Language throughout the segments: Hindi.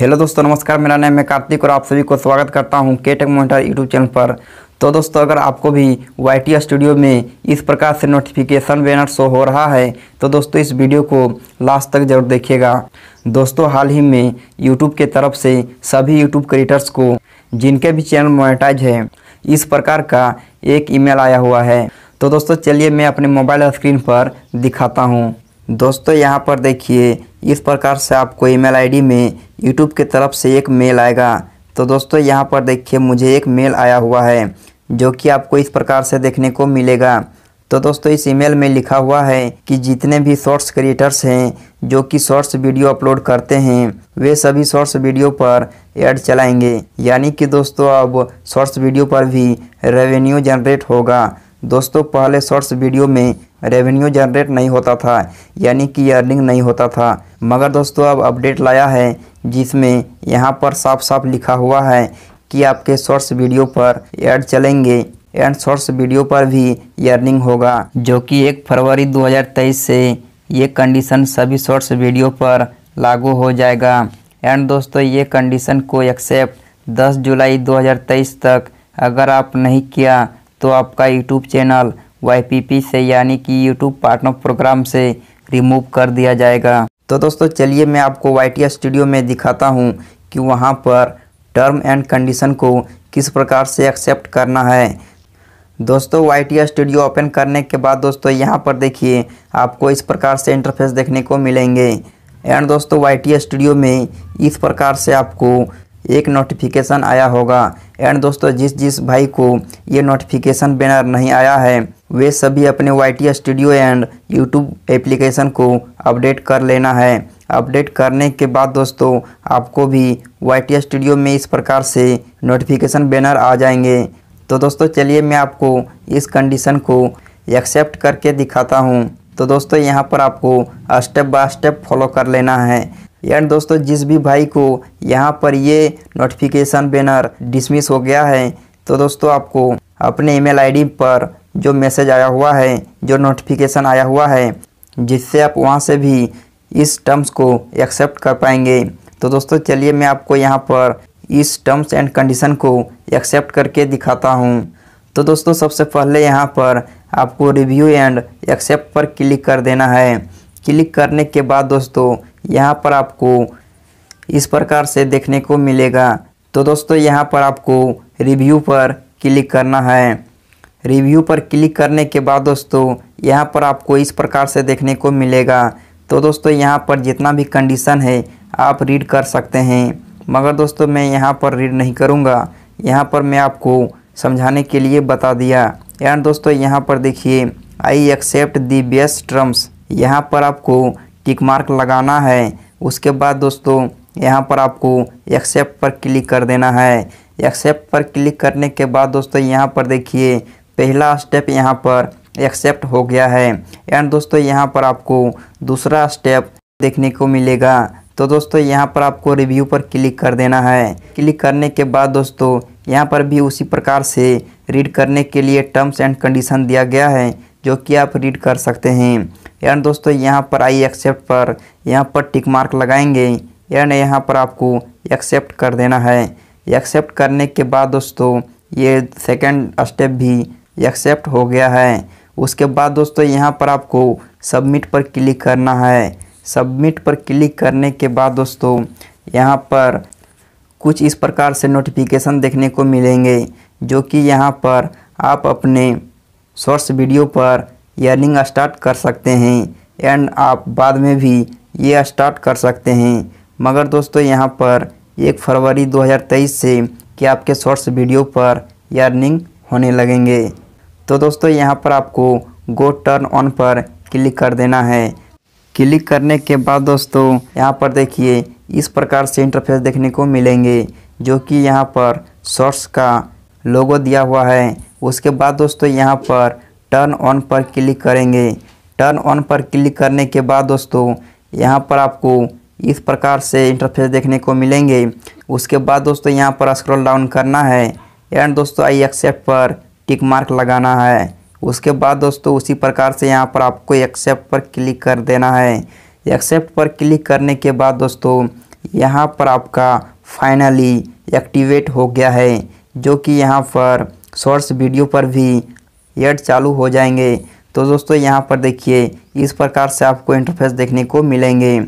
हेलो दोस्तों नमस्कार मेरा नाम है कार्तिक और आप सभी को स्वागत करता हूं के टेक मोनिटर यूट्यूब चैनल पर तो दोस्तों अगर आपको भी वाई स्टूडियो में इस प्रकार से नोटिफिकेशन बैनर शो हो रहा है तो दोस्तों इस वीडियो को लास्ट तक जरूर देखिएगा दोस्तों हाल ही में यूट्यूब के तरफ से सभी यूट्यूब क्रिएटर्स को जिनके भी चैनल मोनिटाइज है इस प्रकार का एक ईमेल आया हुआ है तो दोस्तों चलिए मैं अपने मोबाइल स्क्रीन पर दिखाता हूँ दोस्तों यहाँ पर देखिए इस प्रकार से आपको ईमेल आईडी में यूट्यूब की तरफ से एक मेल आएगा तो दोस्तों यहाँ पर देखिए मुझे एक मेल आया हुआ है जो कि आपको इस प्रकार से देखने को मिलेगा तो दोस्तों इस ईमेल में लिखा हुआ है कि जितने भी शॉर्ट्स क्रिएटर्स हैं जो कि शॉर्ट्स वीडियो अपलोड करते हैं वे सभी शॉर्ट्स वीडियो पर एड चलाएंगे यानी कि दोस्तों अब शॉर्ट्स वीडियो पर भी रेवेन्यू जनरेट होगा दोस्तों पहले शॉर्ट्स वीडियो में रेवेन्यू जनरेट नहीं होता था यानी कि अर्निंग नहीं होता था मगर दोस्तों अब अपडेट लाया है जिसमें यहाँ पर साफ साफ लिखा हुआ है कि आपके शॉर्ट्स वीडियो पर एड चलेंगे एंड शॉर्ट्स वीडियो पर भी अर्निंग होगा जो कि एक फरवरी 2023 से ये कंडीशन सभी शॉर्ट्स वीडियो पर लागू हो जाएगा एंड दोस्तों ये कंडीशन को एक्सेप्ट 10 जुलाई 2023 तक अगर आप नहीं किया तो आपका यूट्यूब चैनल वाई से यानी कि यूट्यूब पार्टनर प्रोग्राम से रिमूव कर दिया जाएगा तो दोस्तों चलिए मैं आपको वाई स्टूडियो में दिखाता हूँ कि वहाँ पर टर्म एंड कंडीशन को किस प्रकार से एक्सेप्ट करना है दोस्तों वाई टी स्टूडियो ओपन करने के बाद दोस्तों यहाँ पर देखिए आपको इस प्रकार से इंटरफेस देखने को मिलेंगे एंड दोस्तों वाई टी स्टूडियो में इस प्रकार से आपको एक नोटिफिकेशन आया होगा एंड दोस्तों जिस जिस भाई को ये नोटिफिकेशन बैनर नहीं आया है वे सभी अपने Y studio and YouTube application को अपडेट कर लेना है अपडेट करने के बाद दोस्तों आपको भी वाई स्टूडियो में इस प्रकार से नोटिफिकेशन बैनर आ जाएंगे तो दोस्तों चलिए मैं आपको इस कंडीशन को एक्सेप्ट करके दिखाता हूँ तो दोस्तों यहाँ पर आपको स्टेप बाय स्टेप फॉलो कर लेना है यार दोस्तों जिस भी भाई को यहाँ पर ये नोटिफिकेशन बैनर डिसमिस हो गया है तो दोस्तों आपको अपने ईमेल आईडी पर जो मैसेज आया हुआ है जो नोटिफिकेशन आया हुआ है जिससे आप वहाँ से भी इस टर्म्स को एक्सेप्ट कर पाएंगे तो दोस्तों चलिए मैं आपको यहाँ पर इस टर्म्स एंड कंडीशन को एक्सेप्ट करके दिखाता हूँ तो दोस्तों सबसे पहले यहाँ पर आपको रिव्यू एंड एक्सेप्ट पर क्लिक कर देना है क्लिक करने के बाद दोस्तों यहाँ पर आपको इस प्रकार से देखने को मिलेगा तो दोस्तों यहाँ पर आपको रिव्यू पर क्लिक करना है रिव्यू पर क्लिक करने के बाद दोस्तों यहाँ पर आपको इस प्रकार से देखने को मिलेगा तो दोस्तों यहाँ पर जितना भी कंडीशन है आप रीड कर सकते हैं मगर दोस्तों मैं यहाँ पर रीड नहीं करूँगा यहाँ पर मैं आपको समझाने के लिए बता दिया एंड दोस्तों यहाँ पर देखिए I accept the best terms यहाँ पर आपको टिक मार्क लगाना है उसके बाद दोस्तों यहाँ पर आपको एक्सेप्ट पर क्लिक कर देना है एक्सेप्ट पर क्लिक करने के बाद दोस्तों यहाँ पर देखिए पहला स्टेप यहाँ पर एक्सेप्ट हो गया है एंड दोस्तों यहाँ पर आपको दूसरा स्टेप देखने को मिलेगा तो दोस्तों यहाँ पर आपको रिव्यू पर क्लिक कर देना है क्लिक करने के बाद दोस्तों यहाँ पर भी उसी प्रकार से रीड करने के लिए टर्म्स एंड कंडीशन दिया गया है जो कि आप रीड कर सकते हैं एंड दोस्तों यहाँ पर आई एक्सेप्ट पर यहाँ पर टिक मार्क लगाएंगे एंड यहाँ पर आपको एक्सेप्ट कर देना है एक्सेप्ट करने के बाद दोस्तों ये सेकंड स्टेप भी एक्सेप्ट हो गया है उसके बाद दोस्तों यहाँ पर आपको सबमिट पर क्लिक करना है सबमिट पर क्लिक करने के बाद दोस्तों यहाँ पर कुछ इस प्रकार से नोटिफिकेशन देखने को मिलेंगे जो कि यहाँ पर आप अपने शॉर्ट्स वीडियो पर यर्निंग स्टार्ट कर सकते हैं एंड आप बाद में भी ये स्टार्ट कर सकते हैं मगर दोस्तों यहाँ पर एक फरवरी 2023 से कि आपके शॉर्ट्स वीडियो पर यर्निंग होने लगेंगे तो दोस्तों यहाँ पर आपको गो टर्न ऑन पर क्लिक कर देना है क्लिक करने के बाद दोस्तों यहाँ पर देखिए इस प्रकार से इंटरफेस देखने को मिलेंगे जो कि यहाँ पर शॉर्ट्स का लोगो दिया हुआ है उसके बाद दोस्तों यहाँ पर टर्न ऑन पर क्लिक करेंगे टर्न ऑन पर क्लिक करने के बाद दोस्तों यहाँ पर आपको इस प्रकार से इंटरफेस देखने को मिलेंगे उसके बाद दोस्तों यहाँ पर स्क्रॉल डाउन करना है एंड दोस्तों आई एक्सेप्ट पर टिक मार्क लगाना है उसके बाद दोस्तों उसी प्रकार से यहाँ पर आपको एक्सेप्ट पर क्लिक कर देना है एक्सेप्ट पर क्लिक करने के बाद दोस्तों यहाँ पर आपका फाइनली एक्टिवेट हो गया है जो कि यहाँ पर शॉर्ट्स वीडियो पर भी एड चालू हो जाएंगे तो दोस्तों यहाँ पर देखिए इस प्रकार से आपको इंटरफेस देखने को मिलेंगे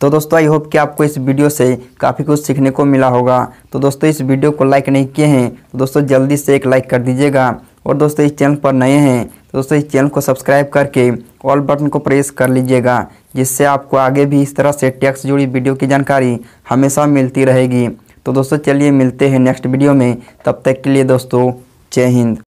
तो दोस्तों आई होप कि आपको इस वीडियो से काफ़ी कुछ सीखने को मिला होगा तो दोस्तों इस वीडियो को लाइक नहीं किए हैं तो दोस्तों जल्दी से एक लाइक कर दीजिएगा और दोस्तों इस चैनल पर नए हैं तो दोस्तों इस चैनल को सब्सक्राइब करके ऑल बटन को प्रेस कर लीजिएगा जिससे आपको आगे भी इस तरह से टैक्स जुड़ी वीडियो की जानकारी हमेशा मिलती रहेगी तो दोस्तों चलिए मिलते हैं नेक्स्ट वीडियो में तब तक के लिए दोस्तों जय हिंद